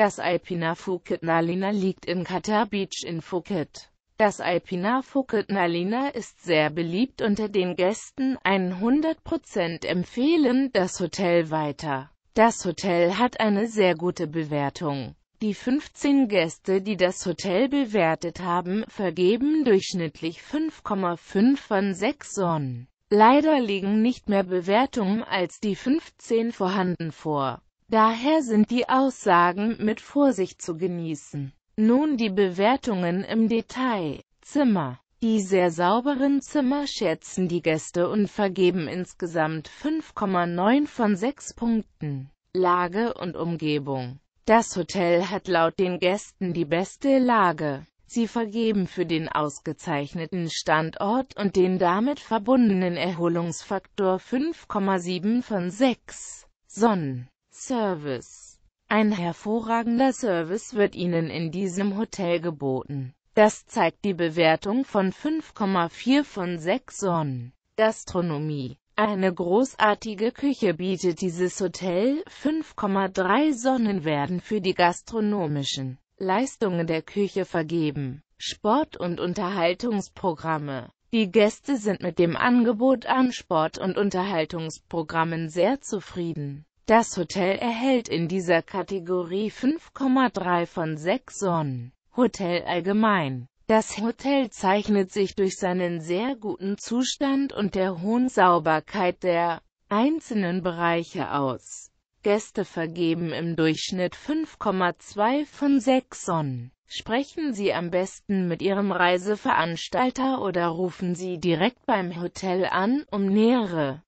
Das Alpina Phuket Nalina liegt in Qatar Beach in Phuket. Das Alpina Phuket Nalina ist sehr beliebt unter den Gästen, 100% empfehlen das Hotel weiter. Das Hotel hat eine sehr gute Bewertung. Die 15 Gäste, die das Hotel bewertet haben, vergeben durchschnittlich 5,5 von 6 Sonnen. Leider liegen nicht mehr Bewertungen als die 15 vorhanden vor. Daher sind die Aussagen mit Vorsicht zu genießen. Nun die Bewertungen im Detail. Zimmer. Die sehr sauberen Zimmer schätzen die Gäste und vergeben insgesamt 5,9 von 6 Punkten. Lage und Umgebung. Das Hotel hat laut den Gästen die beste Lage. Sie vergeben für den ausgezeichneten Standort und den damit verbundenen Erholungsfaktor 5,7 von 6. Sonnen. Service. Ein hervorragender Service wird Ihnen in diesem Hotel geboten. Das zeigt die Bewertung von 5,4 von 6 Sonnen. Gastronomie eine großartige Küche bietet dieses Hotel, 5,3 Sonnen werden für die gastronomischen Leistungen der Küche vergeben. Sport- und Unterhaltungsprogramme Die Gäste sind mit dem Angebot an Sport- und Unterhaltungsprogrammen sehr zufrieden. Das Hotel erhält in dieser Kategorie 5,3 von 6 Sonnen. Hotel allgemein das Hotel zeichnet sich durch seinen sehr guten Zustand und der hohen Sauberkeit der einzelnen Bereiche aus. Gäste vergeben im Durchschnitt 5,2 von 6 Sonnen. Sprechen Sie am besten mit Ihrem Reiseveranstalter oder rufen Sie direkt beim Hotel an, um nähere